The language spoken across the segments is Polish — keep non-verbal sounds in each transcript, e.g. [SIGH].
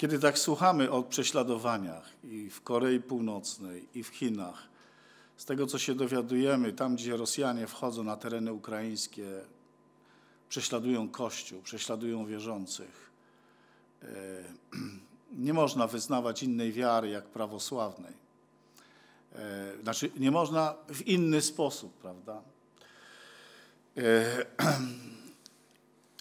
Kiedy tak słuchamy o prześladowaniach i w Korei Północnej, i w Chinach, z tego co się dowiadujemy, tam gdzie Rosjanie wchodzą na tereny ukraińskie, prześladują Kościół, prześladują wierzących. E, [CLEARS THROAT] nie można wyznawać innej wiary jak prawosławnej. E, znaczy, nie można w inny sposób, prawda? E, [CLEARS THROAT]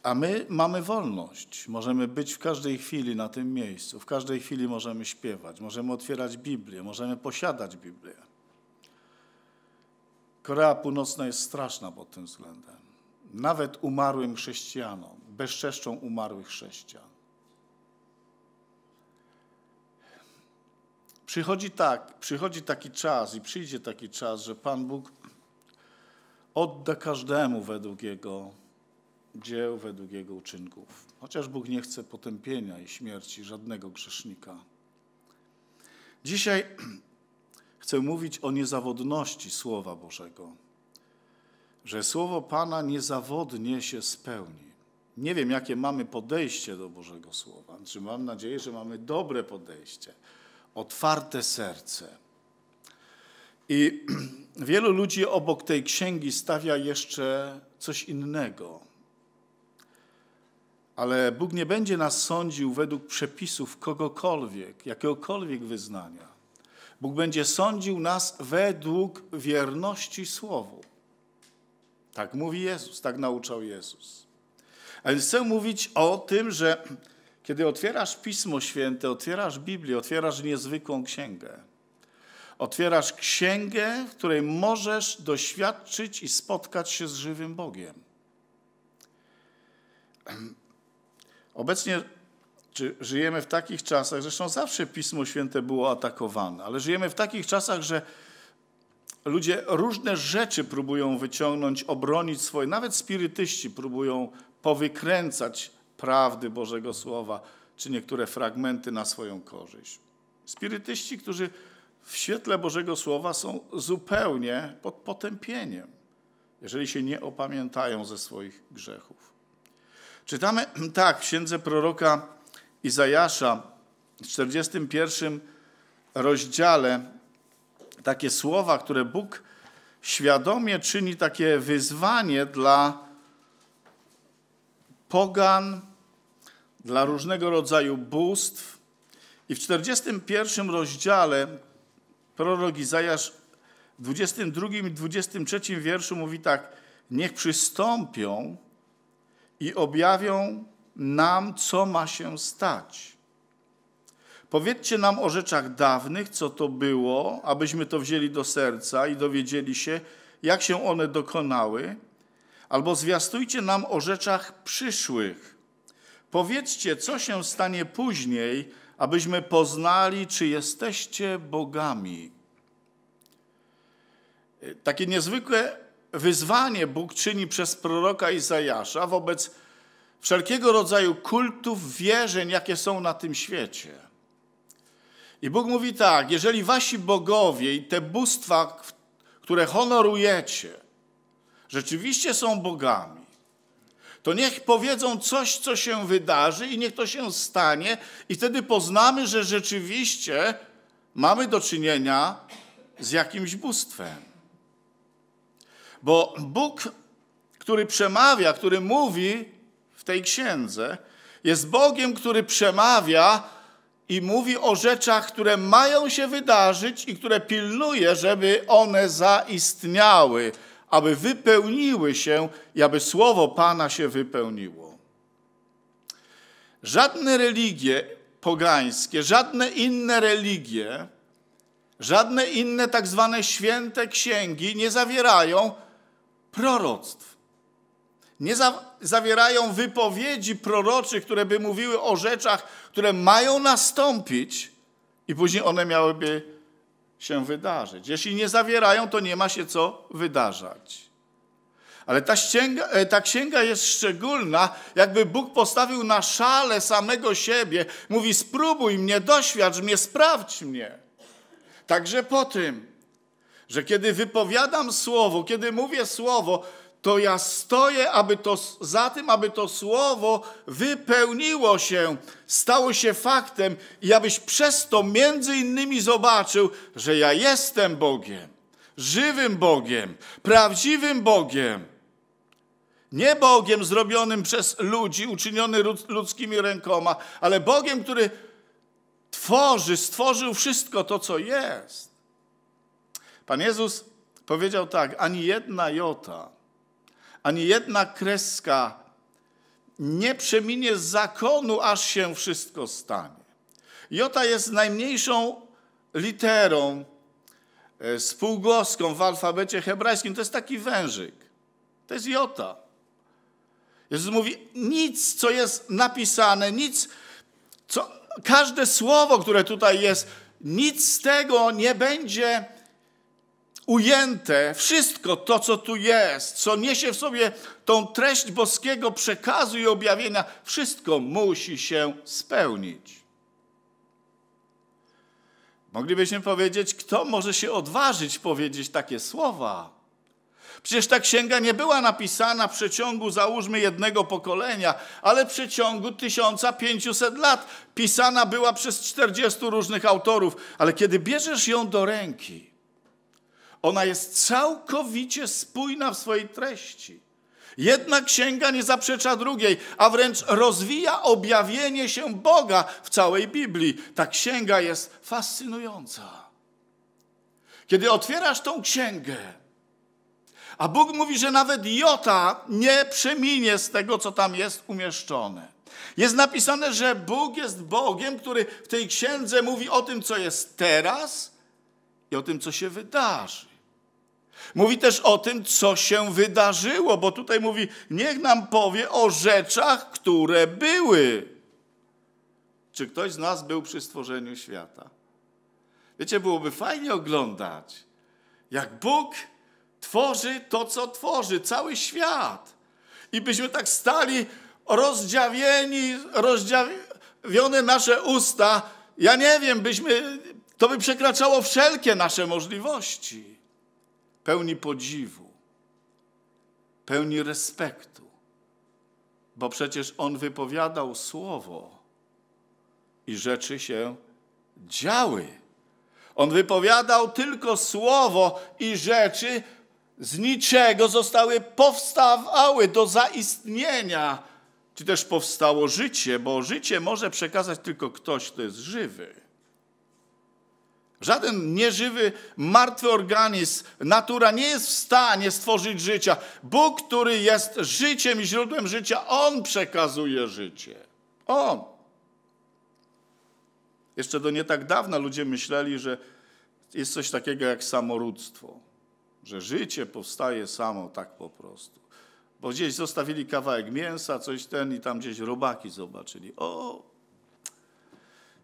A my mamy wolność. Możemy być w każdej chwili na tym miejscu. W każdej chwili możemy śpiewać, możemy otwierać Biblię, możemy posiadać Biblię. Korea Północna jest straszna pod tym względem. Nawet umarłym chrześcijanom, bezczeszczą umarłych chrześcijan. Przychodzi, tak, przychodzi taki czas i przyjdzie taki czas, że Pan Bóg odda każdemu według Jego dzieł według jego uczynków. Chociaż Bóg nie chce potępienia i śmierci żadnego grzesznika. Dzisiaj [CLEARS THROAT] chcę mówić o niezawodności Słowa Bożego, że Słowo Pana niezawodnie się spełni. Nie wiem, jakie mamy podejście do Bożego Słowa. Czy mam nadzieję, że mamy dobre podejście, otwarte serce. I [CLEARS THROAT] wielu ludzi obok tej księgi stawia jeszcze coś innego. Ale Bóg nie będzie nas sądził według przepisów kogokolwiek, jakiegokolwiek wyznania. Bóg będzie sądził nas według wierności Słowu. Tak mówi Jezus, tak nauczał Jezus. Ale chcę mówić o tym, że kiedy otwierasz Pismo Święte, otwierasz Biblię, otwierasz niezwykłą księgę. Otwierasz księgę, w której możesz doświadczyć i spotkać się z żywym Bogiem. Obecnie czy żyjemy w takich czasach, zresztą zawsze Pismo Święte było atakowane, ale żyjemy w takich czasach, że ludzie różne rzeczy próbują wyciągnąć, obronić swoje, nawet spirytyści próbują powykręcać prawdy Bożego Słowa, czy niektóre fragmenty na swoją korzyść. Spirytyści, którzy w świetle Bożego Słowa są zupełnie pod potępieniem, jeżeli się nie opamiętają ze swoich grzechów. Czytamy [CLEARS THROAT] tak w księdze proroka Izajasza w 41 rozdziale takie słowa, które Bóg świadomie czyni takie wyzwanie dla pogan, dla różnego rodzaju bóstw. I w 41 rozdziale prorok Izajasz w 22 i 23 wierszu mówi tak: Niech przystąpią i objawią nam, co ma się stać. Powiedzcie nam o rzeczach dawnych, co to było, abyśmy to wzięli do serca i dowiedzieli się, jak się one dokonały, albo zwiastujcie nam o rzeczach przyszłych. Powiedzcie, co się stanie później, abyśmy poznali, czy jesteście bogami. E, takie niezwykłe wyzwanie Bóg czyni przez proroka Izajasza wobec wszelkiego rodzaju kultów, wierzeń, jakie są na tym świecie. I Bóg mówi tak, jeżeli wasi bogowie i te bóstwa, które honorujecie, rzeczywiście są bogami, to niech powiedzą coś, co się wydarzy i niech to się stanie i wtedy poznamy, że rzeczywiście mamy do czynienia z jakimś bóstwem. Bo Bóg, który przemawia, który mówi w tej księdze, jest Bogiem, który przemawia i mówi o rzeczach, które mają się wydarzyć i które pilnuje, żeby one zaistniały, aby wypełniły się i aby słowo Pana się wypełniło. Żadne religie pogańskie, żadne inne religie, żadne inne tak zwane święte księgi nie zawierają proroctw. Nie zawierają wypowiedzi proroczych, które by mówiły o rzeczach, które mają nastąpić i później one miałyby się wydarzyć. Jeśli nie zawierają, to nie ma się co wydarzać. Ale ta księga, e, ta księga, jest szczególna, jakby Bóg postawił na szale samego siebie. Mówi: spróbuj mnie, doświadcz mnie, sprawdź mnie. Także po tym że kiedy wypowiadam słowo, kiedy mówię słowo, to ja stoję aby to, za tym, aby to słowo wypełniło się, stało się faktem i abyś przez to między innymi zobaczył, że ja jestem Bogiem, żywym Bogiem, prawdziwym Bogiem. Nie Bogiem zrobionym przez ludzi, uczyniony ludzkimi rękoma, ale Bogiem, który tworzy, stworzył wszystko to, co jest. Pan Jezus powiedział tak: ani jedna jota, ani jedna kreska nie przeminie z zakonu, aż się wszystko stanie. Jota jest najmniejszą literą e, spółgłoską w alfabecie hebrajskim. To jest taki wężyk. To jest jota. Jezus mówi, nic, co jest napisane, nic, co, każde słowo, które tutaj jest, nic z tego nie będzie ujęte wszystko to, co tu jest, co niesie w sobie tą treść boskiego przekazu i objawienia, wszystko musi się spełnić. Moglibyśmy powiedzieć, kto może się odważyć powiedzieć takie słowa? Przecież ta księga nie była napisana w przeciągu, załóżmy, jednego pokolenia, ale w przeciągu 1500 lat. Pisana była przez 40 różnych autorów, ale kiedy bierzesz ją do ręki, ona jest całkowicie spójna w swojej treści. Jedna księga nie zaprzecza drugiej, a wręcz rozwija objawienie się Boga w całej Biblii. Ta księga jest fascynująca. Kiedy otwierasz tą księgę, a Bóg mówi, że nawet Jota nie przeminie z tego, co tam jest umieszczone. Jest napisane, że Bóg jest Bogiem, który w tej księdze mówi o tym, co jest teraz i o tym, co się wydarzy. Mówi też o tym, co się wydarzyło, bo tutaj mówi, niech nam powie o rzeczach, które były. Czy ktoś z nas był przy stworzeniu świata? Wiecie, byłoby fajnie oglądać, jak Bóg tworzy to, co tworzy, cały świat. I byśmy tak stali rozdziawieni, rozdziawione nasze usta. Ja nie wiem, byśmy, to by przekraczało wszelkie nasze możliwości pełni podziwu, pełni respektu, bo przecież on wypowiadał słowo i rzeczy się działy. On wypowiadał tylko słowo i rzeczy z niczego zostały, powstawały do zaistnienia, czy też powstało życie, bo życie może przekazać tylko ktoś, kto jest żywy. Żaden nieżywy, martwy organizm, natura nie jest w stanie stworzyć życia. Bóg, który jest życiem i źródłem życia, On przekazuje życie. On. Jeszcze do nie tak dawna ludzie myśleli, że jest coś takiego jak samorództwo. Że życie powstaje samo tak po prostu. Bo gdzieś zostawili kawałek mięsa, coś ten i tam gdzieś robaki zobaczyli. O,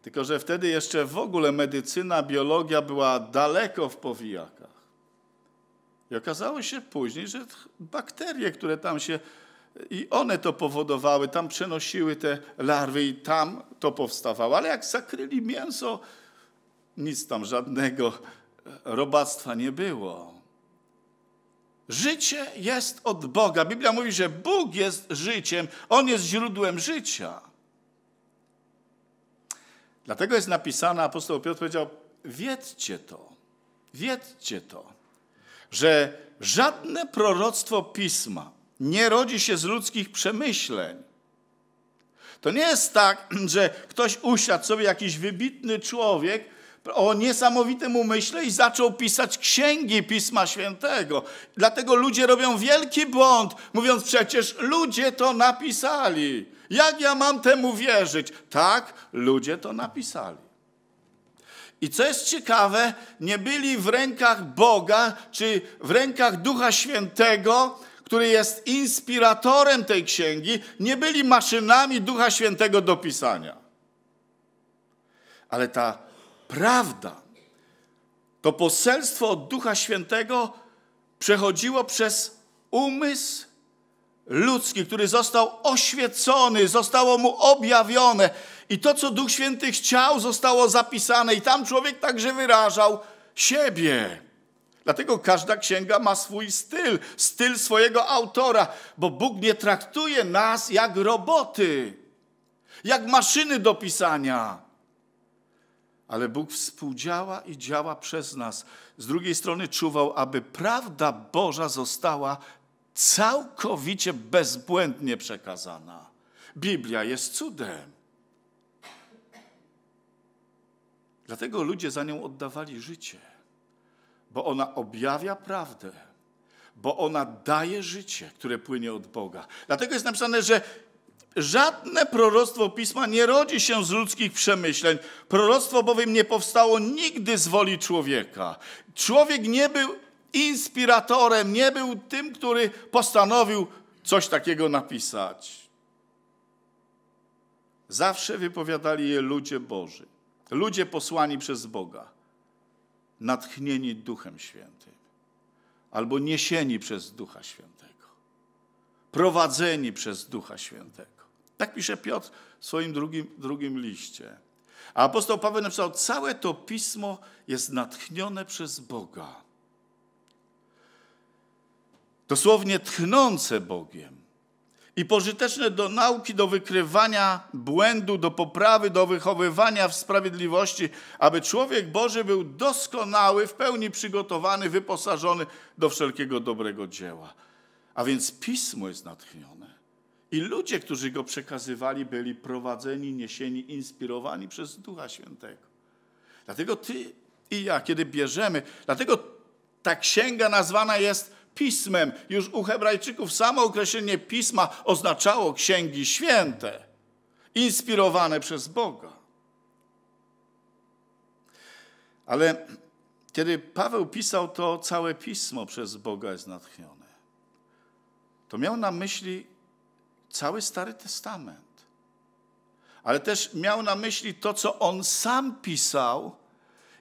tylko, że wtedy jeszcze w ogóle medycyna, biologia była daleko w powijakach. I okazało się później, że bakterie, które tam się i one to powodowały, tam przenosiły te larwy i tam to powstawało. Ale jak zakryli mięso, nic tam żadnego robactwa nie było. Życie jest od Boga. Biblia mówi, że Bóg jest życiem, On jest źródłem życia. Dlatego jest napisane, apostoł Piotr powiedział, wiedzcie to, wiedzcie to, że żadne proroctwo Pisma nie rodzi się z ludzkich przemyśleń. To nie jest tak, że ktoś usiadł sobie, jakiś wybitny człowiek, o niesamowitym umyśle i zaczął pisać księgi Pisma Świętego. Dlatego ludzie robią wielki błąd, mówiąc przecież ludzie to napisali. Jak ja mam temu wierzyć? Tak, ludzie to napisali. I co jest ciekawe, nie byli w rękach Boga czy w rękach Ducha Świętego, który jest inspiratorem tej księgi, nie byli maszynami Ducha Świętego do pisania. Ale ta prawda. To poselstwo od Ducha Świętego przechodziło przez umysł ludzki, który został oświecony, zostało mu objawione. I to, co Duch Święty chciał, zostało zapisane, i tam człowiek także wyrażał siebie. Dlatego każda księga ma swój styl, styl swojego autora, bo Bóg nie traktuje nas jak roboty, jak maszyny do pisania ale Bóg współdziała i działa przez nas. Z drugiej strony czuwał, aby prawda Boża została całkowicie bezbłędnie przekazana. Biblia jest cudem. Dlatego ludzie za nią oddawali życie, bo ona objawia prawdę, bo ona daje życie, które płynie od Boga. Dlatego jest napisane, że Żadne proroctwo pisma nie rodzi się z ludzkich przemyśleń. Proroctwo bowiem nie powstało nigdy z woli człowieka. Człowiek nie był inspiratorem, nie był tym, który postanowił coś takiego napisać. Zawsze wypowiadali je ludzie Boży, ludzie posłani przez Boga, natchnieni Duchem Świętym albo niesieni przez Ducha Świętego, prowadzeni przez Ducha Świętego. Tak pisze Piotr w swoim drugim, drugim liście. A apostoł Paweł napisał, całe to pismo jest natchnione przez Boga. Dosłownie tchnące Bogiem i pożyteczne do nauki, do wykrywania błędu, do poprawy, do wychowywania w sprawiedliwości, aby człowiek Boży był doskonały, w pełni przygotowany, wyposażony do wszelkiego dobrego dzieła. A więc pismo jest natchnione. I ludzie, którzy go przekazywali, byli prowadzeni, niesieni, inspirowani przez Ducha Świętego. Dlatego ty i ja, kiedy bierzemy, dlatego ta księga nazwana jest pismem. Już u Hebrajczyków samo określenie pisma oznaczało księgi święte, inspirowane przez Boga. Ale kiedy Paweł pisał, to całe pismo przez Boga jest natchnione. To miał na myśli cały Stary Testament. Ale też miał na myśli to, co on sam pisał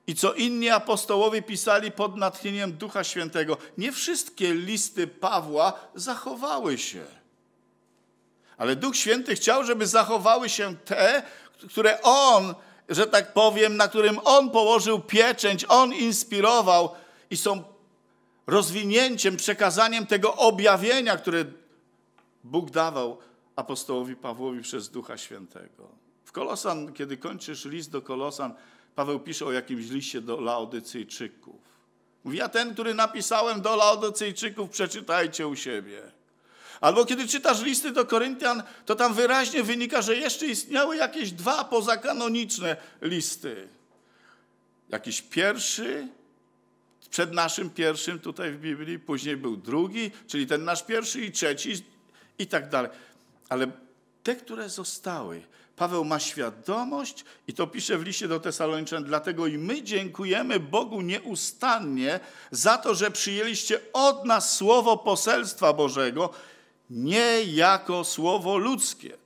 i co inni apostołowie pisali pod natchnieniem Ducha Świętego. Nie wszystkie listy Pawła zachowały się. Ale Duch Święty chciał, żeby zachowały się te, które on, że tak powiem, na którym on położył pieczęć, on inspirował i są rozwinięciem, przekazaniem tego objawienia, które Bóg dawał apostołowi Pawłowi przez Ducha Świętego. W Kolosan, kiedy kończysz list do Kolosan, Paweł pisze o jakimś liście do Laodycyjczyków. Mówi, a ten, który napisałem do Laodycyjczyków, przeczytajcie u siebie. Albo kiedy czytasz listy do Koryntian, to tam wyraźnie wynika, że jeszcze istniały jakieś dwa pozakanoniczne listy. Jakiś pierwszy, przed naszym pierwszym tutaj w Biblii, później był drugi, czyli ten nasz pierwszy i trzeci i tak dalej. Ale te, które zostały, Paweł ma świadomość i to pisze w liście do Tesaloniczan, dlatego i my dziękujemy Bogu nieustannie za to, że przyjęliście od nas słowo poselstwa Bożego, nie jako słowo ludzkie,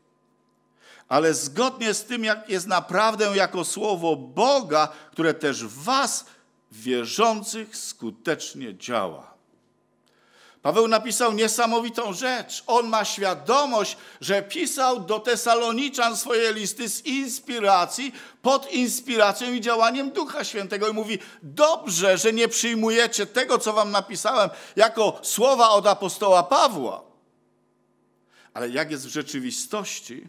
ale zgodnie z tym, jak jest naprawdę jako słowo Boga, które też was wierzących skutecznie działa. Paweł napisał niesamowitą rzecz. On ma świadomość, że pisał do Tesaloniczan swoje listy z inspiracji, pod inspiracją i działaniem Ducha Świętego. I mówi: Dobrze, że nie przyjmujecie tego, co wam napisałem, jako słowa od apostoła Pawła. Ale jak jest w rzeczywistości,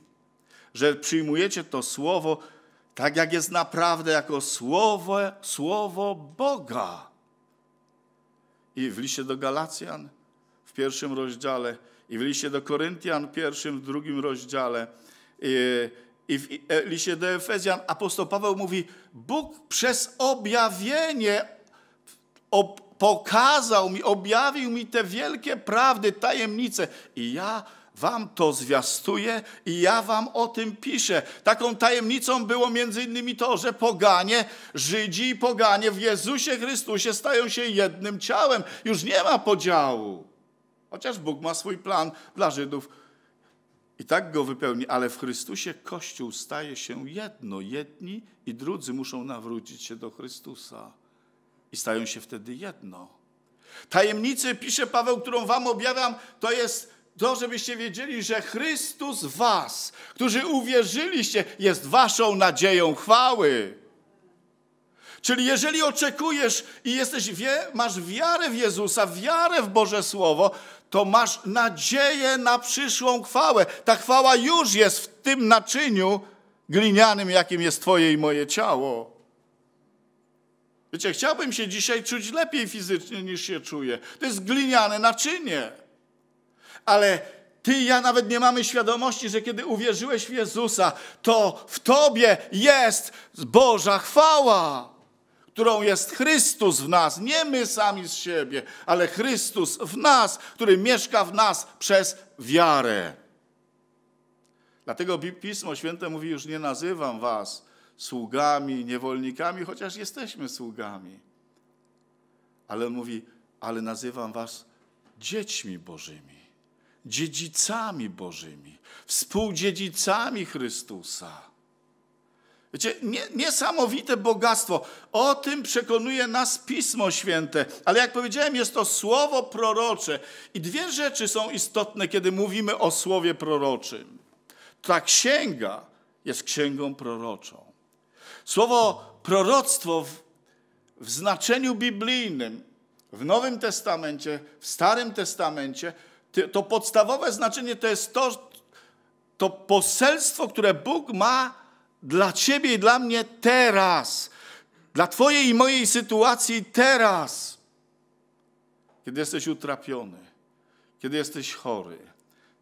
że przyjmujecie to słowo tak, jak jest naprawdę, jako słowo, słowo Boga. I w liście do Galacjan pierwszym rozdziale i w liście do Koryntian pierwszym, w drugim rozdziale i w e, liście do Efezjan apostoł Paweł mówi, Bóg przez objawienie pokazał mi, objawił mi te wielkie prawdy, tajemnice i ja wam to zwiastuję i ja wam o tym piszę. Taką tajemnicą było między innymi to, że poganie, Żydzi i poganie w Jezusie Chrystusie stają się jednym ciałem. Już nie ma podziału. Chociaż Bóg ma swój plan dla Żydów i tak go wypełni, ale w Chrystusie Kościół staje się jedno. Jedni i drudzy muszą nawrócić się do Chrystusa i stają się wtedy jedno. Tajemnicy, pisze Paweł, którą wam objawiam, to jest to, żebyście wiedzieli, że Chrystus was, którzy uwierzyliście, jest waszą nadzieją chwały. Czyli jeżeli oczekujesz i jesteś, masz wiarę w Jezusa, wiarę w Boże Słowo, to masz nadzieję na przyszłą chwałę. Ta chwała już jest w tym naczyniu glinianym, jakim jest Twoje i moje ciało. Wiecie, chciałbym się dzisiaj czuć lepiej fizycznie niż się czuję. To jest gliniane naczynie. Ale ty i ja nawet nie mamy świadomości, że kiedy uwierzyłeś w Jezusa, to w tobie jest Boża chwała którą jest Chrystus w nas, nie my sami z siebie, ale Chrystus w nas, który mieszka w nas przez wiarę. Dlatego Pismo Święte mówi: Już nie nazywam was sługami, niewolnikami, chociaż jesteśmy sługami. Ale mówi: Ale nazywam was dziećmi Bożymi, dziedzicami Bożymi, współdziedzicami Chrystusa. Wiecie, nie, niesamowite bogactwo. O tym przekonuje nas Pismo Święte. Ale jak powiedziałem, jest to słowo prorocze. I dwie rzeczy są istotne, kiedy mówimy o słowie proroczym. Ta księga jest księgą proroczą. Słowo proroctwo w, w znaczeniu biblijnym, w Nowym Testamencie, w Starym Testamencie, to podstawowe znaczenie to jest to, to poselstwo, które Bóg ma dla Ciebie i dla mnie teraz, dla Twojej i mojej sytuacji teraz, kiedy jesteś utrapiony, kiedy jesteś chory.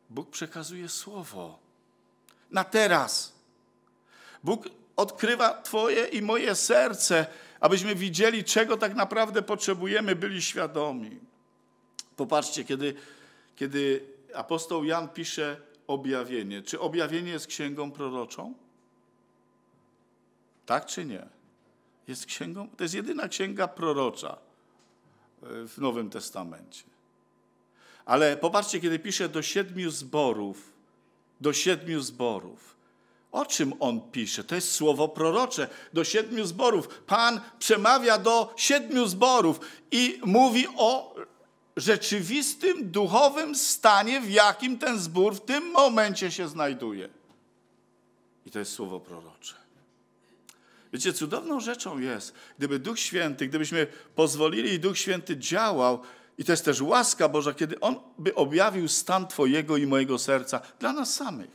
Bóg przekazuje Słowo na teraz. Bóg odkrywa Twoje i moje serce, abyśmy widzieli, czego tak naprawdę potrzebujemy, byli świadomi. Popatrzcie, kiedy, kiedy apostoł Jan pisze objawienie. Czy objawienie jest księgą proroczą? Tak czy nie? Jest księgą, to jest jedyna księga prorocza e, w Nowym Testamencie. Ale popatrzcie, kiedy pisze do siedmiu zborów, do siedmiu zborów. O czym on pisze? To jest słowo prorocze. Do siedmiu zborów. Pan przemawia do siedmiu zborów i mówi o rzeczywistym, duchowym stanie, w jakim ten zbór w tym momencie się znajduje. I to jest słowo prorocze. Wiecie, cudowną rzeczą jest, gdyby Duch Święty, gdybyśmy pozwolili Duch Święty działał, i to jest też łaska Boża, kiedy On by objawił stan Twojego i mojego serca dla nas samych.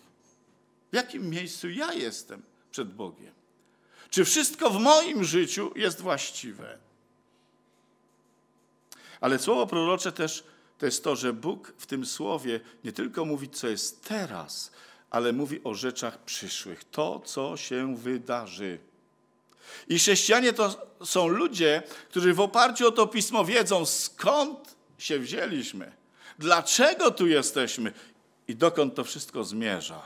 W jakim miejscu ja jestem przed Bogiem? Czy wszystko w moim życiu jest właściwe? Ale słowo prorocze też to jest to, że Bóg w tym słowie nie tylko mówi, co jest teraz, ale mówi o rzeczach przyszłych, to, co się wydarzy. I chrześcijanie to są ludzie, którzy w oparciu o to pismo wiedzą, skąd się wzięliśmy, dlaczego tu jesteśmy i dokąd to wszystko zmierza.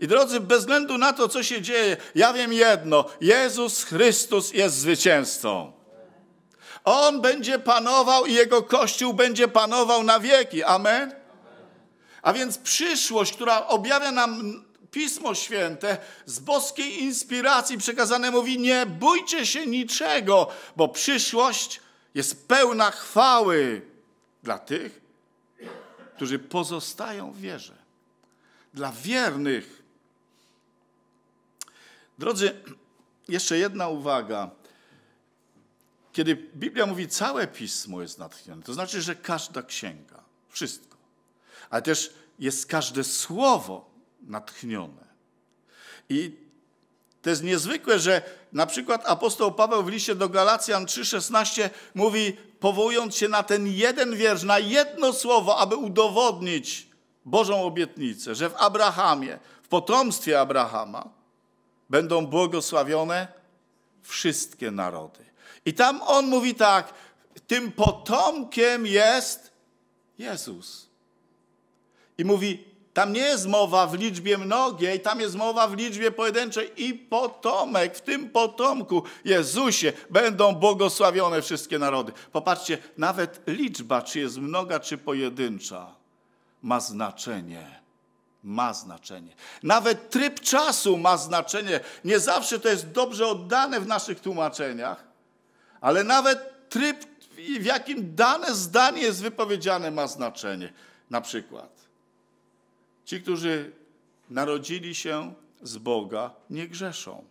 I drodzy, bez względu na to, co się dzieje, ja wiem jedno: Jezus Chrystus jest zwycięzcą. On będzie panował i jego kościół będzie panował na wieki. Amen. A więc przyszłość, która objawia nam Pismo Święte z boskiej inspiracji przekazane mówi: Nie bójcie się niczego, bo przyszłość jest pełna chwały dla tych, którzy pozostają w wierze, dla wiernych. Drodzy, jeszcze jedna uwaga. Kiedy Biblia mówi, całe pismo jest natchnione, to znaczy, że każda księga, wszystko, ale też jest każde słowo, natchnione. I to jest niezwykłe, że na przykład apostoł Paweł w liście do Galacjan 3,16 mówi, powołując się na ten jeden wiersz, na jedno słowo, aby udowodnić Bożą obietnicę, że w Abrahamie, w potomstwie Abrahama będą błogosławione wszystkie narody. I tam on mówi tak, tym potomkiem jest Jezus. I mówi, tam nie jest mowa w liczbie mnogiej, tam jest mowa w liczbie pojedynczej i potomek, w tym potomku Jezusie będą błogosławione wszystkie narody. Popatrzcie, nawet liczba, czy jest mnoga, czy pojedyncza, ma znaczenie. Ma znaczenie. Nawet tryb czasu ma znaczenie. Nie zawsze to jest dobrze oddane w naszych tłumaczeniach, ale nawet tryb, w jakim dane zdanie jest wypowiedziane, ma znaczenie. Na przykład. Ci, którzy narodzili się z Boga, nie grzeszą.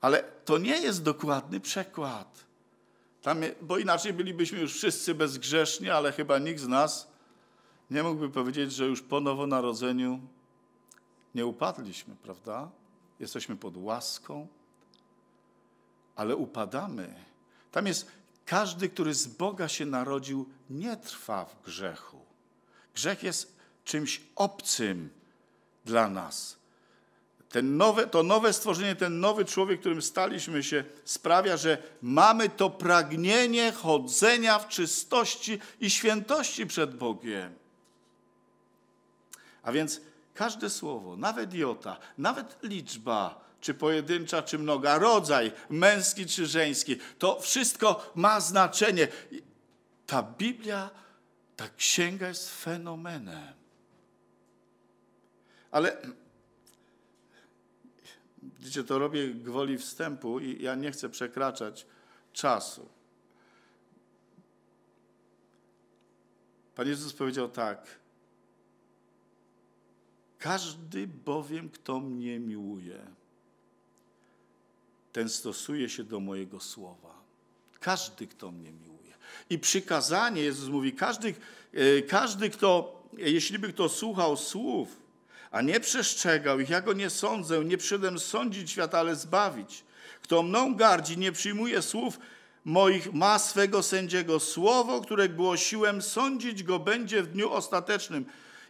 Ale to nie jest dokładny przekład. Tam, bo inaczej bylibyśmy już wszyscy bezgrzeszni, ale chyba nikt z nas nie mógłby powiedzieć, że już po nowonarodzeniu nie upadliśmy, prawda? Jesteśmy pod łaską, ale upadamy. Tam jest każdy, który z Boga się narodził, nie trwa w grzechu. Grzech jest czymś obcym dla nas. Ten nowe, to nowe stworzenie, ten nowy człowiek, którym staliśmy się, sprawia, że mamy to pragnienie chodzenia w czystości i świętości przed Bogiem. A więc każde słowo, nawet jota, nawet liczba, czy pojedyncza, czy mnoga, rodzaj, męski czy żeński, to wszystko ma znaczenie. Ta Biblia, ta księga jest fenomenem. Ale widzicie, to robię gwoli wstępu i ja nie chcę przekraczać czasu. Pan Jezus powiedział tak. Każdy bowiem, kto mnie miłuje, ten stosuje się do mojego słowa. Każdy, kto mnie miłuje. I przykazanie, Jezus mówi, każdy, e, każdy kto, jeśli by kto słuchał słów a nie przestrzegał ich. Ja go nie sądzę, nie przyszedłem sądzić świata, ale zbawić. Kto mną gardzi, nie przyjmuje słów moich, ma swego sędziego. Słowo, które głosiłem, sądzić go będzie w dniu ostatecznym.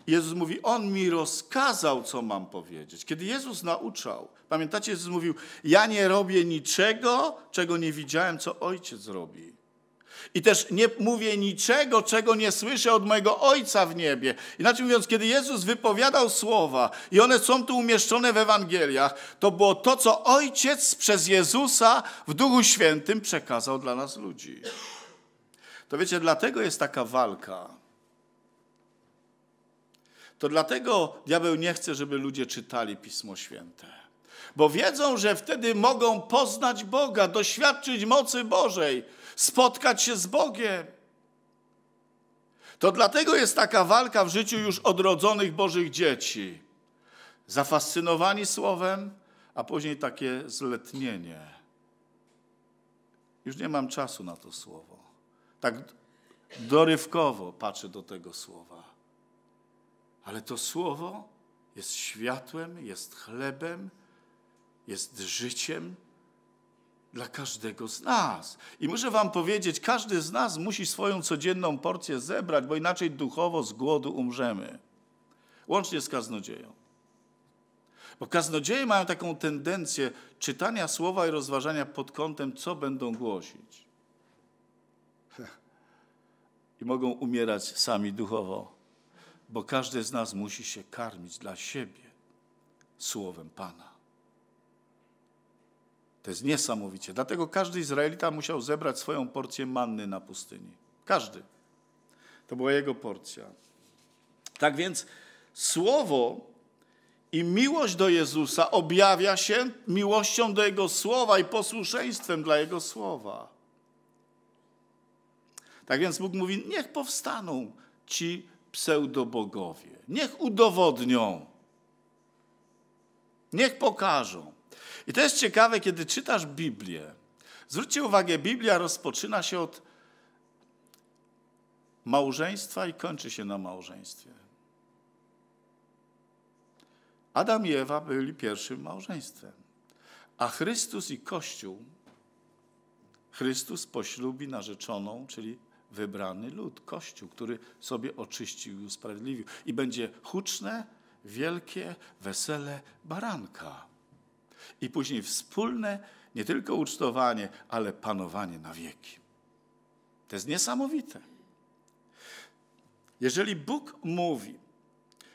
Jezus mówi, On mi rozkazał, co mam powiedzieć. Kiedy Jezus nauczał, pamiętacie, Jezus mówił, ja nie robię niczego, czego nie widziałem, co Ojciec robi. I też nie mówię niczego, czego nie słyszę od mojego Ojca w niebie. Inaczej mówiąc, kiedy Jezus wypowiadał słowa i one są tu umieszczone w Ewangeliach, to było to, co Ojciec przez Jezusa w Duchu Świętym przekazał dla nas ludzi. To wiecie, dlatego jest taka walka. To dlatego diabeł nie chce, żeby ludzie czytali Pismo Święte. Bo wiedzą, że wtedy mogą poznać Boga, doświadczyć mocy Bożej spotkać się z Bogiem. To dlatego jest taka walka w życiu już odrodzonych Bożych dzieci. Zafascynowani słowem, a później takie zletnienie. Już nie mam czasu na to słowo. Tak dorywkowo patrzę do tego słowa. Ale to słowo jest światłem, jest chlebem, jest życiem, dla każdego z nas. I muszę Wam powiedzieć, każdy z nas musi swoją codzienną porcję zebrać, bo inaczej duchowo z głodu umrzemy. Łącznie z kaznodzieją. Bo kaznodzieje mają taką tendencję czytania słowa i rozważania pod kątem, co będą głosić. [LAUGHS] I mogą umierać sami duchowo, bo każdy z nas musi się karmić dla siebie słowem Pana. To jest niesamowicie. Dlatego każdy Izraelita musiał zebrać swoją porcję manny na pustyni. Każdy. To była jego porcja. Tak więc słowo i miłość do Jezusa objawia się miłością do Jego słowa i posłuszeństwem dla Jego słowa. Tak więc Bóg mówi: Niech powstaną ci pseudobogowie, niech udowodnią, niech pokażą. I to jest ciekawe, kiedy czytasz Biblię. Zwróćcie uwagę, Biblia rozpoczyna się od małżeństwa i kończy się na małżeństwie. Adam i Ewa byli pierwszym małżeństwem, a Chrystus i Kościół, Chrystus poślubi narzeczoną, czyli wybrany lud, Kościół, który sobie oczyścił i usprawiedliwił. I będzie huczne, wielkie, wesele baranka i później wspólne nie tylko ucztowanie, ale panowanie na wieki. To jest niesamowite. Jeżeli Bóg mówi,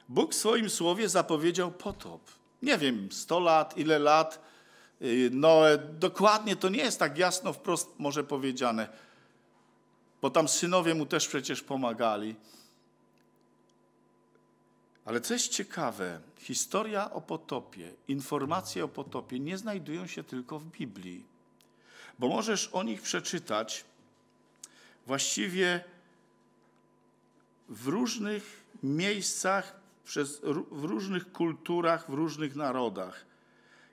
Bóg w swoim słowie zapowiedział potop. Nie wiem, 100 lat, ile lat, yy, no dokładnie to nie jest tak jasno wprost może powiedziane, bo tam synowie mu też przecież pomagali. Ale co jest ciekawe, historia o potopie, informacje o potopie nie znajdują się tylko w Biblii, bo możesz o nich przeczytać właściwie w różnych miejscach, przez, w różnych kulturach, w różnych narodach.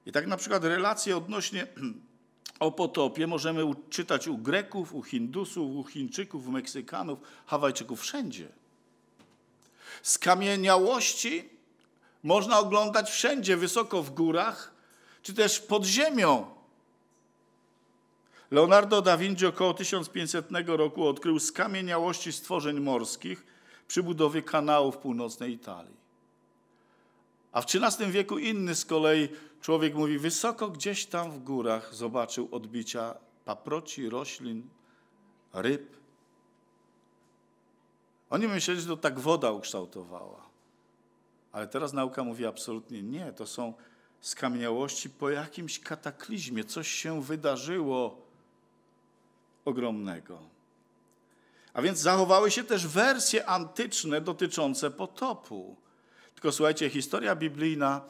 I tak na przykład relacje odnośnie [CLEARS THROAT] o potopie możemy czytać u Greków, u Hindusów, u Chińczyków, u Meksykanów, Hawajczyków, wszędzie – Skamieniałości można oglądać wszędzie, wysoko w górach, czy też pod ziemią. Leonardo da Vinci około 1500 roku odkrył skamieniałości stworzeń morskich przy budowie kanałów północnej Italii. A w XIII wieku inny z kolei człowiek mówi, wysoko gdzieś tam w górach zobaczył odbicia paproci, roślin, ryb, oni myśleli, że to tak woda ukształtowała. Ale teraz nauka mówi absolutnie nie. To są skamieniałości po jakimś kataklizmie. Coś się wydarzyło ogromnego. A więc zachowały się też wersje antyczne dotyczące potopu. Tylko słuchajcie, historia biblijna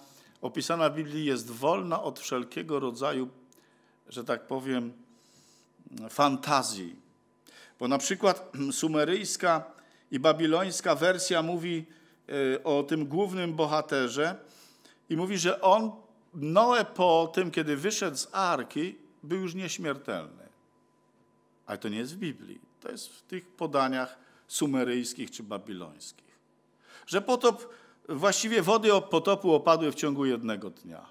opisana w Biblii jest wolna od wszelkiego rodzaju, że tak powiem, fantazji. Bo na przykład [CLEARS THROAT] sumeryjska i babilońska wersja mówi e, o tym głównym bohaterze i mówi, że on, Noe po tym, kiedy wyszedł z Arki, był już nieśmiertelny. Ale to nie jest w Biblii. To jest w tych podaniach sumeryjskich czy babilońskich. Że potop, właściwie wody potopu opadły w ciągu jednego dnia.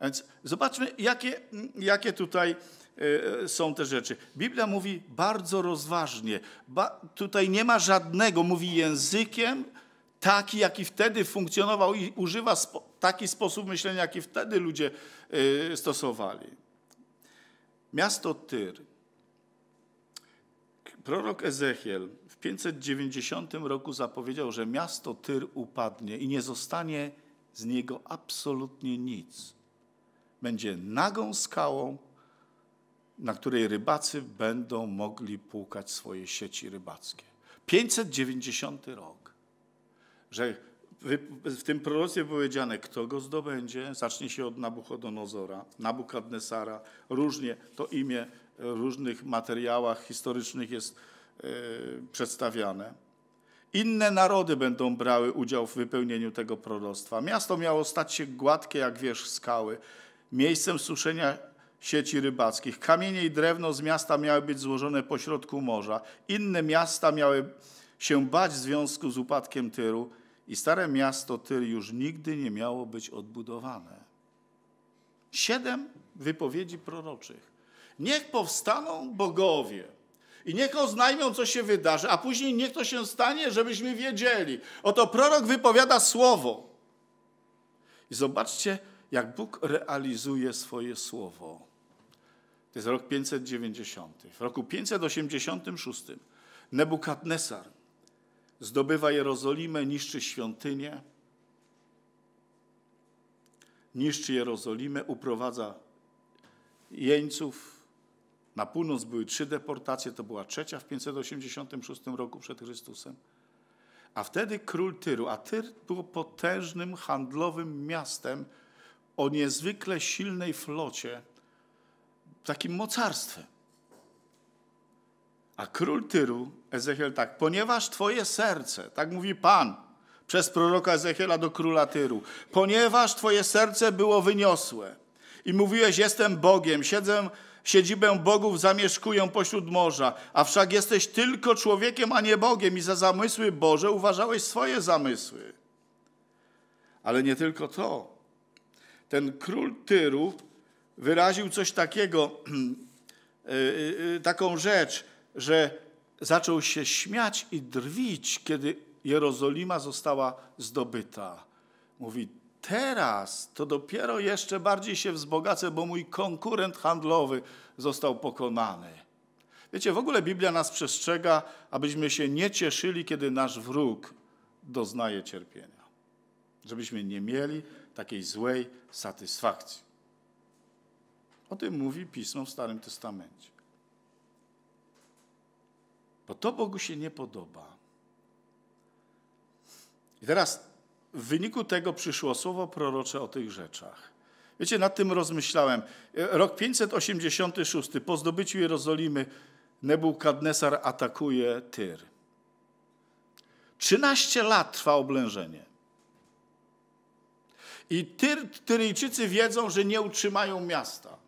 Więc zobaczmy, jakie, jakie tutaj Y, y, są te rzeczy. Biblia mówi bardzo rozważnie. Ba, tutaj nie ma żadnego, mówi językiem taki, jaki wtedy funkcjonował i używa spo, taki sposób myślenia, jaki wtedy ludzie y, stosowali. Miasto Tyr. Prorok Ezechiel w 590 roku zapowiedział, że miasto Tyr upadnie i nie zostanie z niego absolutnie nic. Będzie nagą skałą, na której rybacy będą mogli płukać swoje sieci rybackie. 590 rok, że w tym było powiedziane, kto go zdobędzie, zacznie się od Nabuchodonozora, Nabukadnesara, różnie to imię w różnych materiałach historycznych jest yy, przedstawiane. Inne narody będą brały udział w wypełnieniu tego proroctwa. Miasto miało stać się gładkie jak wierzch skały, miejscem suszenia sieci rybackich. Kamienie i drewno z miasta miały być złożone pośrodku morza. Inne miasta miały się bać w związku z upadkiem Tyru i stare miasto Tyr już nigdy nie miało być odbudowane. Siedem wypowiedzi proroczych. Niech powstaną bogowie i niech oznajmią, co się wydarzy, a później niech to się stanie, żebyśmy wiedzieli. Oto prorok wypowiada słowo. I zobaczcie, jak Bóg realizuje swoje słowo. To jest rok 590. W roku 586 Nebukadnesar zdobywa Jerozolimę, niszczy świątynię, niszczy Jerozolimę, uprowadza jeńców. Na północ były trzy deportacje, to była trzecia w 586 roku przed Chrystusem. A wtedy król Tyru, a Tyr był potężnym handlowym miastem o niezwykle silnej flocie, takim mocarstwem. A król Tyru, Ezechiel tak, ponieważ twoje serce, tak mówi Pan przez proroka Ezechiela do króla Tyru, ponieważ twoje serce było wyniosłe i mówiłeś, jestem Bogiem, siedzę, siedzibę bogów zamieszkuję pośród morza, a wszak jesteś tylko człowiekiem, a nie Bogiem i za zamysły Boże uważałeś swoje zamysły. Ale nie tylko to. Ten król Tyru wyraził coś takiego, [CLEARS THROAT] e, e, e, taką rzecz, że zaczął się śmiać i drwić, kiedy Jerozolima została zdobyta. Mówi, teraz to dopiero jeszcze bardziej się wzbogacę, bo mój konkurent handlowy został pokonany. Wiecie, w ogóle Biblia nas przestrzega, abyśmy się nie cieszyli, kiedy nasz wróg doznaje cierpienia. Żebyśmy nie mieli takiej złej satysfakcji. O tym mówi pismo w Starym Testamencie. Bo to Bogu się nie podoba. I teraz w wyniku tego przyszło słowo prorocze o tych rzeczach. Wiecie, nad tym rozmyślałem. Rok 586, po zdobyciu Jerozolimy, Nebukadnesar atakuje Tyr. 13 lat trwa oblężenie. I Tyryjczycy wiedzą, że nie utrzymają miasta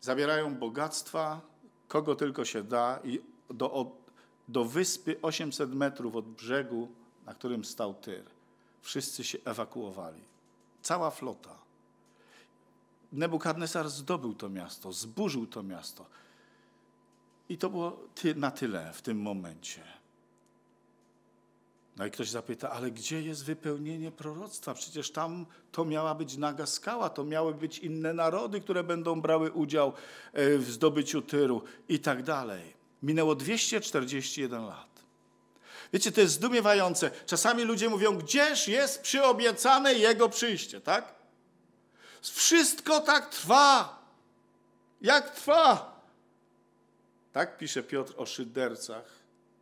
zabierają bogactwa, kogo tylko się da, i do, do wyspy 800 metrów od brzegu, na którym stał Tyr. Wszyscy się ewakuowali. Cała flota. Nebukadnesar zdobył to miasto, zburzył to miasto. I to było na tyle w tym momencie. No i ktoś zapyta, ale gdzie jest wypełnienie proroctwa? Przecież tam to miała być naga skała, to miały być inne narody, które będą brały udział e, w zdobyciu Tyru i tak dalej. Minęło 241 lat. Wiecie, to jest zdumiewające. Czasami ludzie mówią, gdzież jest przyobiecane Jego przyjście, tak? Wszystko tak trwa. Jak trwa? Tak pisze Piotr o szydercach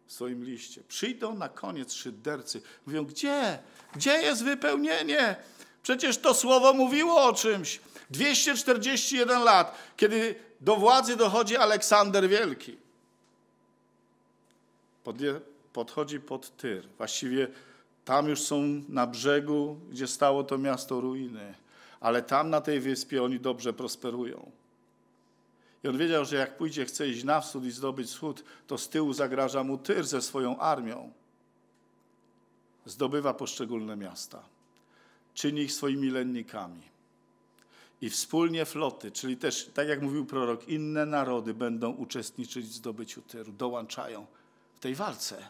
w swoim liście. Przyjdą na koniec szydercy. Mówią, gdzie? Gdzie jest wypełnienie? Przecież to słowo mówiło o czymś. 241 lat, kiedy do władzy dochodzi Aleksander Wielki. podchodzi pod Tyr. Właściwie tam już są na brzegu, gdzie stało to miasto ruiny. Ale tam na tej wyspie oni dobrze prosperują. I on wiedział, że jak pójdzie, chce iść na wschód i zdobyć wschód, to z tyłu zagraża mu Tyr ze swoją armią. Zdobywa poszczególne miasta, czyni ich swoimi lennikami. I wspólnie floty, czyli też, tak jak mówił prorok, inne narody będą uczestniczyć w zdobyciu Tyru, dołączają w tej walce.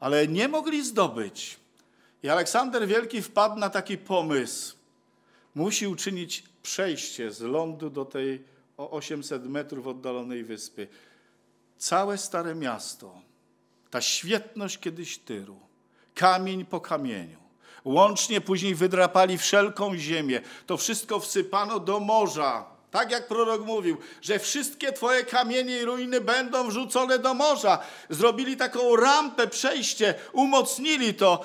Ale nie mogli zdobyć. I Aleksander Wielki wpadł na taki pomysł. Musi uczynić przejście z lądu do tej o 800 metrów oddalonej wyspy. Całe stare miasto, ta świetność kiedyś Tyru, kamień po kamieniu, łącznie później wydrapali wszelką ziemię, to wszystko wsypano do morza. Tak jak prorok mówił, że wszystkie twoje kamienie i ruiny będą wrzucone do morza. Zrobili taką rampę, przejście, umocnili to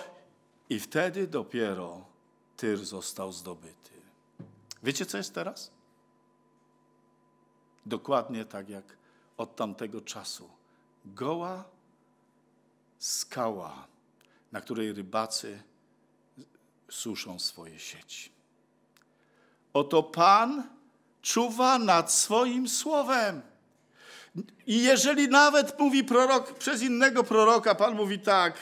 i wtedy dopiero Tyr został zdobyty. Wiecie, co jest teraz? Dokładnie tak jak od tamtego czasu. Goła skała, na której rybacy suszą swoje sieci. Oto Pan czuwa nad swoim słowem. I jeżeli nawet mówi prorok przez innego proroka, Pan mówi tak,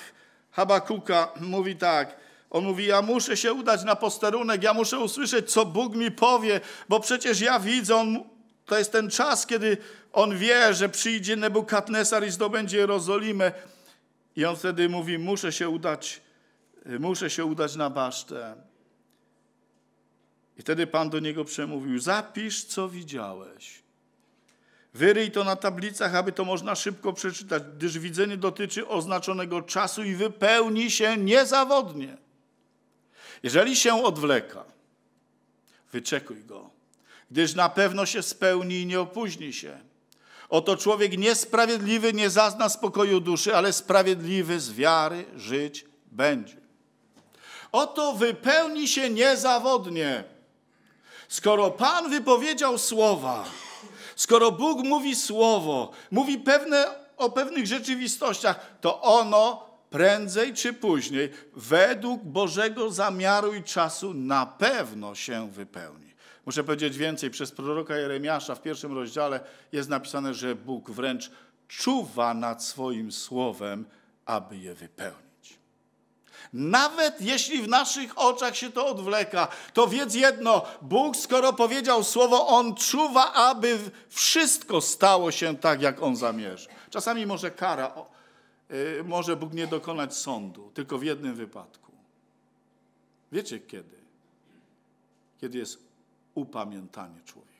Habakuka mówi tak, on mówi, ja muszę się udać na posterunek, ja muszę usłyszeć, co Bóg mi powie, bo przecież ja widzę, on to jest ten czas, kiedy on wie, że przyjdzie Nebukadnesar i zdobędzie Jerozolimę. I on wtedy mówi, muszę się udać, y, muszę się udać na basztę. I wtedy Pan do niego przemówił, zapisz, co widziałeś. Wyryj to na tablicach, aby to można szybko przeczytać, gdyż widzenie dotyczy oznaczonego czasu i wypełni się niezawodnie. Jeżeli się odwleka, wyczekuj go gdyż na pewno się spełni i nie opóźni się. Oto człowiek niesprawiedliwy nie zazna spokoju duszy, ale sprawiedliwy z wiary żyć będzie. Oto wypełni się niezawodnie. Skoro Pan wypowiedział słowa, skoro Bóg mówi słowo, mówi pewne, o pewnych rzeczywistościach, to ono prędzej czy później, według Bożego zamiaru i czasu, na pewno się wypełni. Muszę powiedzieć więcej, przez proroka Jeremiasza w pierwszym rozdziale jest napisane, że Bóg wręcz czuwa nad swoim słowem, aby je wypełnić. Nawet jeśli w naszych oczach się to odwleka, to wiedz jedno, Bóg skoro powiedział słowo, On czuwa, aby wszystko stało się tak, jak On zamierza. Czasami może kara, y, może Bóg nie dokonać sądu, tylko w jednym wypadku. Wiecie kiedy? Kiedy jest upamiętanie człowieka.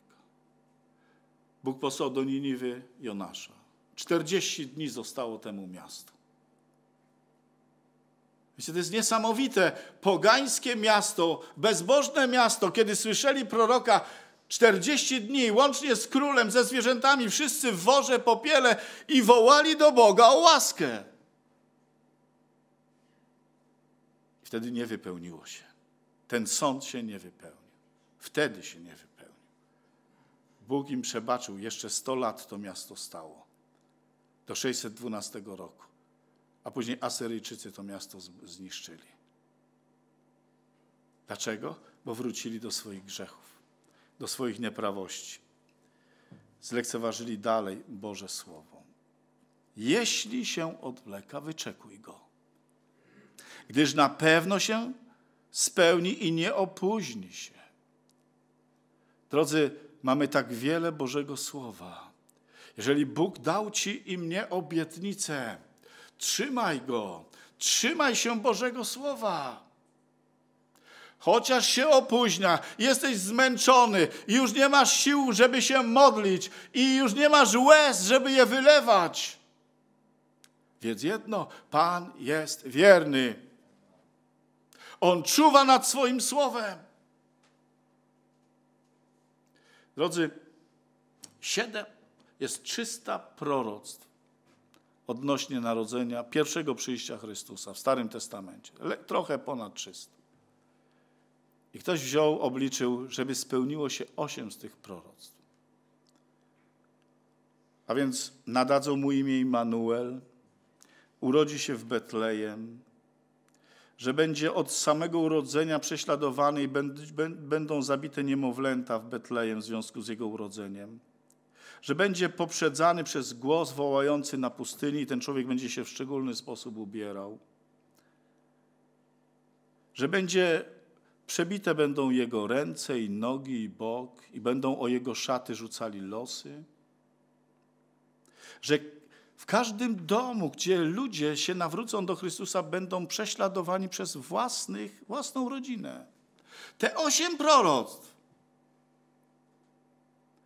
Bóg posłał do Niniwy Jonasza. 40 dni zostało temu miastu. Wiecie, to jest niesamowite. Pogańskie miasto, bezbożne miasto, kiedy słyszeli proroka 40 dni, łącznie z królem, ze zwierzętami, wszyscy w worze, popiele i wołali do Boga o łaskę. Wtedy nie wypełniło się. Ten sąd się nie wypełnił. Wtedy się nie wypełnił. Bóg im przebaczył. Jeszcze 100 lat to miasto stało. Do 612 roku. A później Asyryjczycy to miasto zniszczyli. Dlaczego? Bo wrócili do swoich grzechów, do swoich nieprawości. Zlekceważyli dalej Boże Słowo. Jeśli się odwleka, wyczekuj go. Gdyż na pewno się spełni i nie opóźni się. Drodzy, mamy tak wiele Bożego Słowa. Jeżeli Bóg dał Ci i mnie obietnicę, trzymaj Go, trzymaj się Bożego Słowa. Chociaż się opóźnia, jesteś zmęczony i już nie masz sił, żeby się modlić i już nie masz łez, żeby je wylewać. Więc jedno, Pan jest wierny. On czuwa nad swoim słowem. Drodzy, siedem jest czysta proroctw odnośnie narodzenia, pierwszego przyjścia Chrystusa w Starym Testamencie. Trochę ponad 300. I ktoś wziął, obliczył, żeby spełniło się osiem z tych proroctw. A więc nadadzą mu imię Immanuel, urodzi się w Betlejem, że będzie od samego urodzenia prześladowany i będą zabite niemowlęta w Betlejem w związku z jego urodzeniem. Że będzie poprzedzany przez głos wołający na pustyni i ten człowiek będzie się w szczególny sposób ubierał. Że będzie przebite będą jego ręce i nogi i bok i będą o jego szaty rzucali losy. Że w każdym domu, gdzie ludzie się nawrócą do Chrystusa, będą prześladowani przez własnych, własną rodzinę. Te osiem proroctw,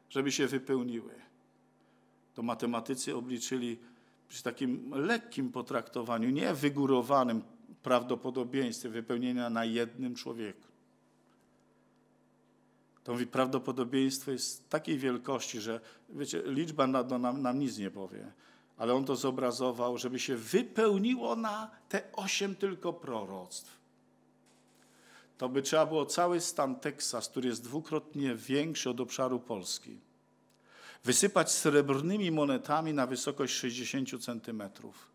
żeby się wypełniły. To matematycy obliczyli przy takim lekkim potraktowaniu, nie wygórowanym prawdopodobieństwie wypełnienia na jednym człowieku. To mówi, prawdopodobieństwo jest takiej wielkości, że wiecie, liczba nam, nam nic nie powie ale on to zobrazował, żeby się wypełniło na te osiem tylko proroctw. To by trzeba było cały stan Teksas, który jest dwukrotnie większy od obszaru Polski, wysypać srebrnymi monetami na wysokość 60 centymetrów.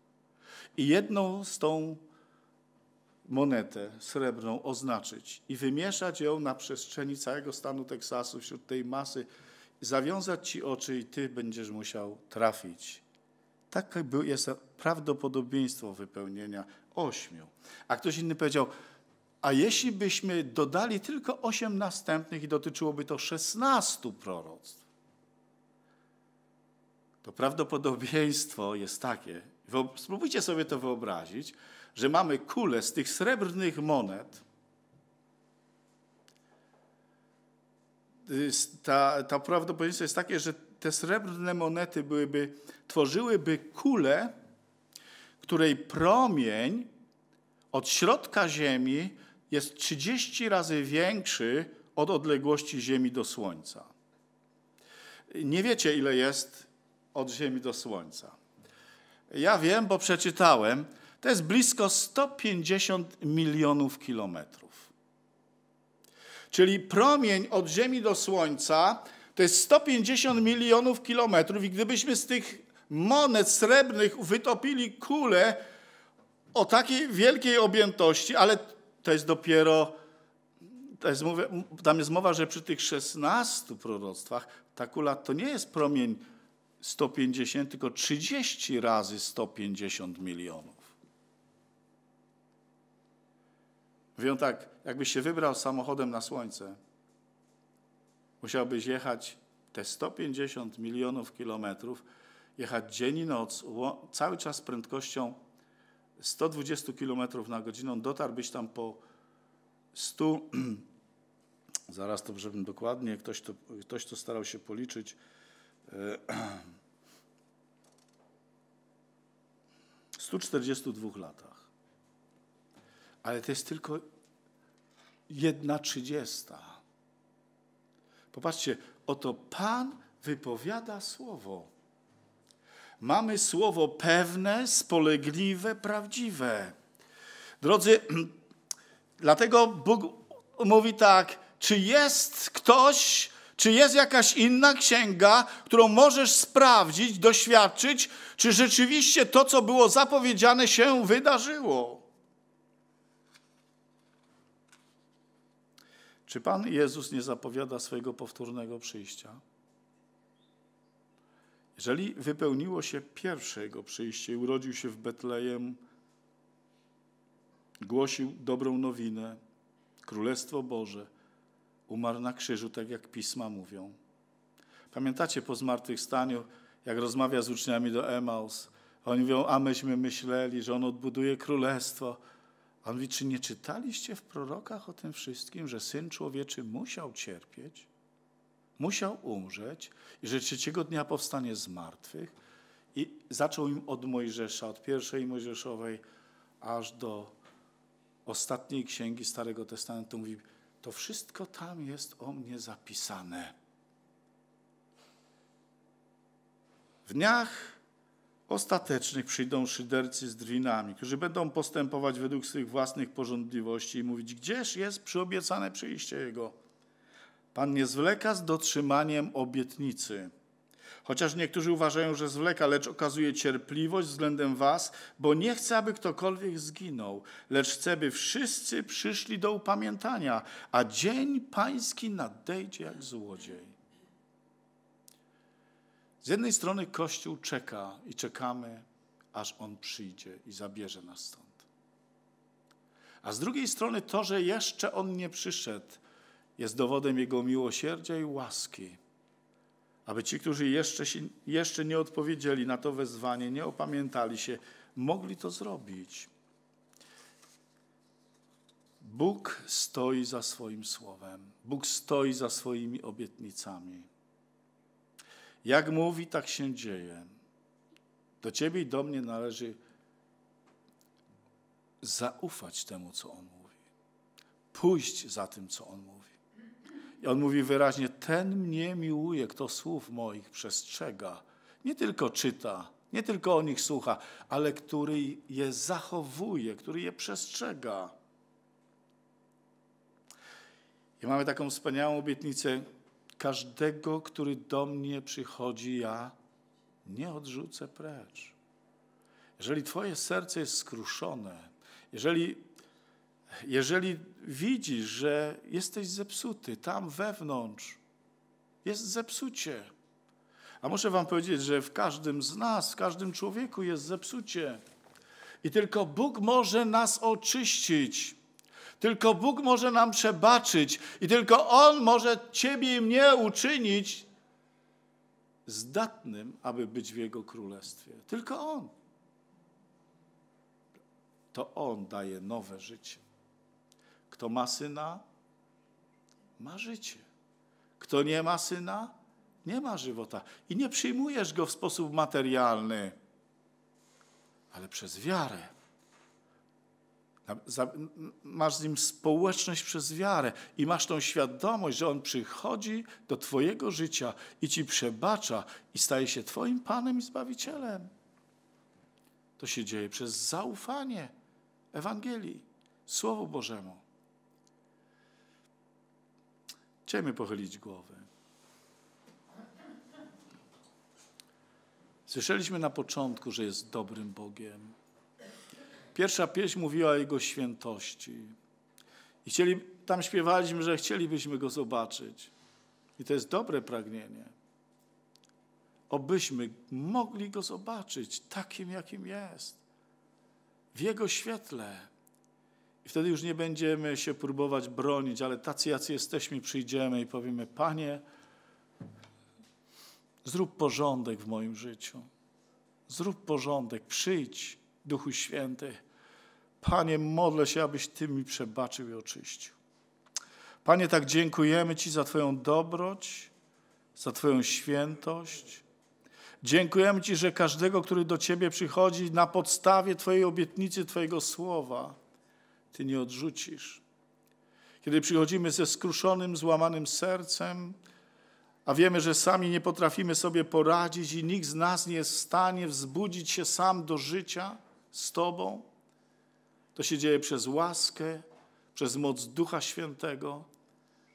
I jedną z tą monetę srebrną oznaczyć i wymieszać ją na przestrzeni całego stanu Teksasu wśród tej masy, zawiązać ci oczy i ty będziesz musiał trafić takie jest prawdopodobieństwo wypełnienia ośmiu. A ktoś inny powiedział, a jeśli byśmy dodali tylko osiem następnych i dotyczyłoby to szesnastu proroctw, to prawdopodobieństwo jest takie, spróbujcie sobie to wyobrazić, że mamy kulę z tych srebrnych monet, y, ta, ta prawdopodobieństwo jest takie, że te srebrne monety byłyby, tworzyłyby kulę, której promień od środka Ziemi jest 30 razy większy od odległości Ziemi do Słońca. Nie wiecie, ile jest od Ziemi do Słońca. Ja wiem, bo przeczytałem. To jest blisko 150 milionów kilometrów. Czyli promień od Ziemi do Słońca to jest 150 milionów kilometrów i gdybyśmy z tych monet srebrnych wytopili kulę o takiej wielkiej objętości, ale to jest dopiero, to jest, mówię, tam jest mowa, że przy tych 16 proroctwach ta kula to nie jest promień 150, tylko 30 razy 150 milionów. Mówią tak, jakbyś się wybrał samochodem na słońce, Musiałbyś jechać te 150 milionów kilometrów, jechać dzień i noc, cały czas prędkością 120 km na godzinę, dotarłbyś tam po 100, [CLEARS THROAT] zaraz to żebym dokładnie, ktoś to, ktoś to starał się policzyć, 142 e, [CLEARS THROAT] latach. Ale to jest tylko jedna trzydziesta. Popatrzcie, oto Pan wypowiada słowo. Mamy słowo pewne, spolegliwe, prawdziwe. Drodzy, [CLEARS THROAT] dlatego Bóg mówi tak: czy jest ktoś, czy jest jakaś inna księga, którą możesz sprawdzić, doświadczyć, czy rzeczywiście to, co było zapowiedziane, się wydarzyło? Czy Pan Jezus nie zapowiada swojego powtórnego przyjścia? Jeżeli wypełniło się pierwsze jego przyjście, urodził się w Betlejem, głosił dobrą nowinę, Królestwo Boże, umarł na krzyżu, tak jak pisma mówią. Pamiętacie po zmartwychwstaniu, jak rozmawia z uczniami do Emaus? Oni mówią, a myśmy myśleli, że on odbuduje królestwo on mówi, czy nie czytaliście w prorokach o tym wszystkim, że Syn Człowieczy musiał cierpieć, musiał umrzeć i że trzeciego dnia powstanie z martwych? I zaczął im od Mojżesza, od pierwszej Mojżeszowej aż do ostatniej księgi Starego Testamentu. Mówi, to wszystko tam jest o mnie zapisane. W dniach ostatecznych przyjdą szydercy z drwinami, którzy będą postępować według swych własnych porządliwości i mówić, gdzież jest przyobiecane przyjście Jego. Pan nie zwleka z dotrzymaniem obietnicy. Chociaż niektórzy uważają, że zwleka, lecz okazuje cierpliwość względem was, bo nie chce, aby ktokolwiek zginął, lecz chce, by wszyscy przyszli do upamiętania, a dzień pański nadejdzie jak złodziej. Z jednej strony Kościół czeka i czekamy, aż On przyjdzie i zabierze nas stąd. A z drugiej strony to, że jeszcze On nie przyszedł, jest dowodem Jego miłosierdzia i łaski, aby ci, którzy jeszcze, się, jeszcze nie odpowiedzieli na to wezwanie, nie opamiętali się, mogli to zrobić. Bóg stoi za swoim słowem, Bóg stoi za swoimi obietnicami. Jak mówi, tak się dzieje. Do ciebie i do mnie należy zaufać temu, co on mówi. Pójść za tym, co on mówi. I on mówi wyraźnie: Ten mnie miłuje, kto słów moich przestrzega. Nie tylko czyta, nie tylko o nich słucha, ale który je zachowuje, który je przestrzega. I mamy taką wspaniałą obietnicę, Każdego, który do mnie przychodzi, ja nie odrzucę precz. Jeżeli Twoje serce jest skruszone, jeżeli, jeżeli widzisz, że jesteś zepsuty tam wewnątrz, jest zepsucie. A muszę Wam powiedzieć, że w każdym z nas, w każdym człowieku jest zepsucie. I tylko Bóg może nas oczyścić. Tylko Bóg może nam przebaczyć i tylko On może ciebie i mnie uczynić zdatnym, aby być w Jego królestwie. Tylko On. To On daje nowe życie. Kto ma syna, ma życie. Kto nie ma syna, nie ma żywota. I nie przyjmujesz go w sposób materialny, ale przez wiarę. Masz z Nim społeczność przez wiarę i masz tą świadomość, że On przychodzi do Twojego życia i Ci przebacza i staje się Twoim Panem i Zbawicielem. To się dzieje przez zaufanie Ewangelii, Słowu Bożemu. Chciejmy pochylić głowy. Słyszeliśmy na początku, że jest dobrym Bogiem Pierwsza pieśń mówiła o Jego świętości. I chcieli, tam śpiewaliśmy, że chcielibyśmy Go zobaczyć. I to jest dobre pragnienie. Obyśmy mogli Go zobaczyć takim, jakim jest. W Jego świetle. I wtedy już nie będziemy się próbować bronić, ale tacy, jacy jesteśmy, przyjdziemy i powiemy, Panie, zrób porządek w moim życiu. Zrób porządek, przyjdź Duchu Święty. Panie, modlę się, abyś Ty mi przebaczył i oczyścił. Panie, tak dziękujemy Ci za Twoją dobroć, za Twoją świętość. Dziękujemy Ci, że każdego, który do Ciebie przychodzi na podstawie Twojej obietnicy, Twojego słowa, Ty nie odrzucisz. Kiedy przychodzimy ze skruszonym, złamanym sercem, a wiemy, że sami nie potrafimy sobie poradzić i nikt z nas nie jest w stanie wzbudzić się sam do życia, z Tobą. To się dzieje przez łaskę, przez moc Ducha Świętego,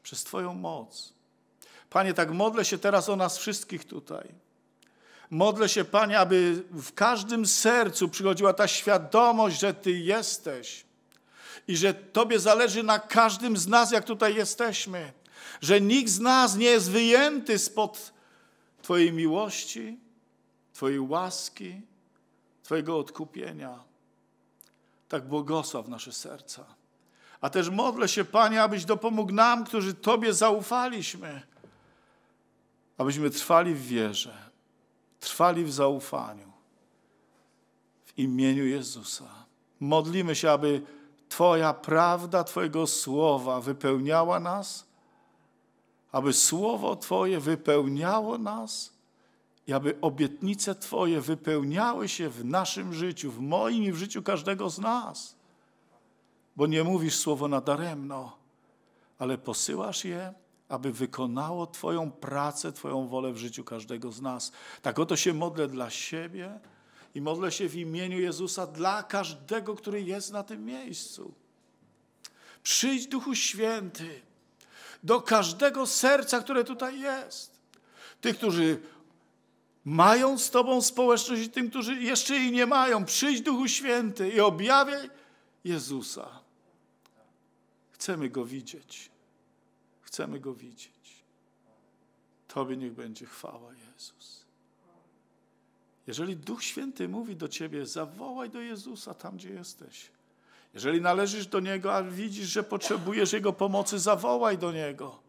przez Twoją moc. Panie, tak modlę się teraz o nas wszystkich tutaj. Modlę się, Panie, aby w każdym sercu przychodziła ta świadomość, że Ty jesteś i że Tobie zależy na każdym z nas, jak tutaj jesteśmy. Że nikt z nas nie jest wyjęty spod Twojej miłości, Twojej łaski, Twojego odkupienia. Tak błogosław nasze serca. A też modlę się, Panie, abyś dopomógł nam, którzy Tobie zaufaliśmy, abyśmy trwali w wierze, trwali w zaufaniu. W imieniu Jezusa. Modlimy się, aby Twoja prawda, Twojego słowa wypełniała nas, aby słowo Twoje wypełniało nas i aby obietnice Twoje wypełniały się w naszym życiu, w moim i w życiu każdego z nas. Bo nie mówisz słowo nadaremno, ale posyłasz je, aby wykonało Twoją pracę, Twoją wolę w życiu każdego z nas. Tak oto się modlę dla siebie i modlę się w imieniu Jezusa dla każdego, który jest na tym miejscu. Przyjdź Duchu Święty do każdego serca, które tutaj jest. Tych, którzy mają z Tobą społeczność i tym, którzy jeszcze jej nie mają. Przyjdź Duchu Święty i objawiaj Jezusa. Chcemy Go widzieć. Chcemy Go widzieć. Tobie niech będzie chwała, Jezus. Jeżeli Duch Święty mówi do Ciebie, zawołaj do Jezusa tam, gdzie jesteś. Jeżeli należysz do Niego, a widzisz, że potrzebujesz Jego pomocy, zawołaj do Niego.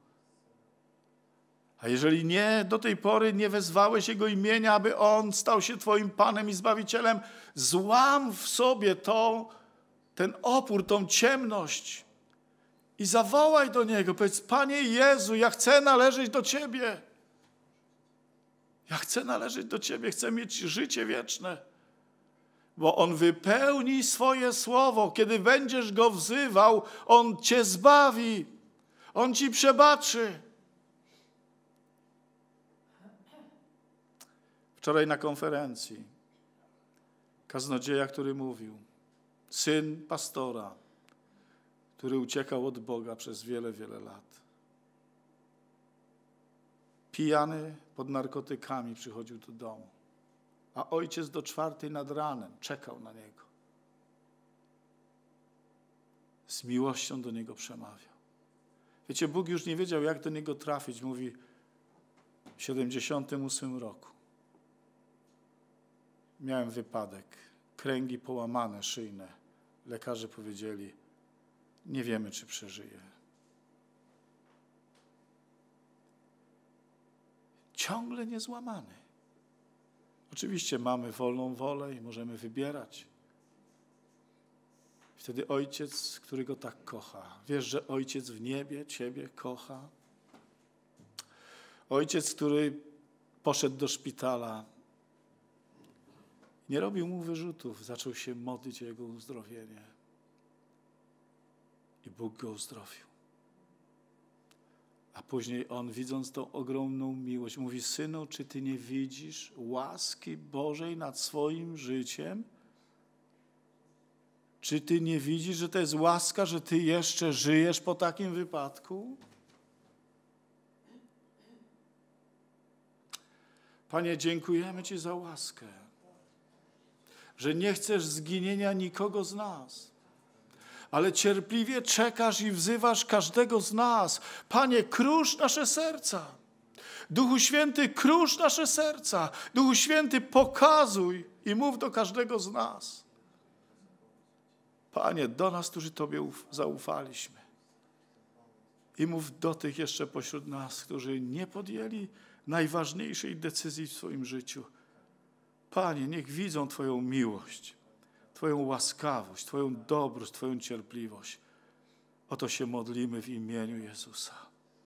A jeżeli nie, do tej pory nie wezwałeś Jego imienia, aby On stał się Twoim Panem i Zbawicielem, złam w sobie to, ten opór, tą ciemność i zawołaj do Niego. Powiedz, Panie Jezu, ja chcę należeć do Ciebie. Ja chcę należeć do Ciebie, chcę mieć życie wieczne. Bo On wypełni swoje słowo. Kiedy będziesz Go wzywał, On Cię zbawi. On Ci przebaczy. Wczoraj na konferencji kaznodzieja, który mówił, syn pastora, który uciekał od Boga przez wiele, wiele lat. Pijany pod narkotykami przychodził do domu, a ojciec do czwartej nad ranem czekał na niego. Z miłością do niego przemawiał. Wiecie, Bóg już nie wiedział, jak do niego trafić, mówi w 78 roku miałem wypadek, kręgi połamane, szyjne. Lekarze powiedzieli, nie wiemy, czy przeżyję. Ciągle niezłamany. Oczywiście mamy wolną wolę i możemy wybierać. Wtedy Ojciec, który go tak kocha, wiesz, że Ojciec w niebie Ciebie kocha. Ojciec, który poszedł do szpitala, nie robił mu wyrzutów, zaczął się modlić o jego uzdrowienie. I Bóg go uzdrowił. A później on, widząc tą ogromną miłość, mówi: Synu, czy ty nie widzisz łaski Bożej nad swoim życiem? Czy ty nie widzisz, że to jest łaska, że ty jeszcze żyjesz po takim wypadku? Panie, dziękujemy Ci za łaskę że nie chcesz zginienia nikogo z nas. Ale cierpliwie czekasz i wzywasz każdego z nas. Panie, krusz nasze serca. Duchu Święty, krusz nasze serca. Duchu Święty, pokazuj i mów do każdego z nas. Panie, do nas, którzy Tobie zaufaliśmy. I mów do tych jeszcze pośród nas, którzy nie podjęli najważniejszej decyzji w swoim życiu – Panie, niech widzą Twoją miłość, Twoją łaskawość, Twoją dobrość, Twoją cierpliwość. Oto się modlimy w imieniu Jezusa.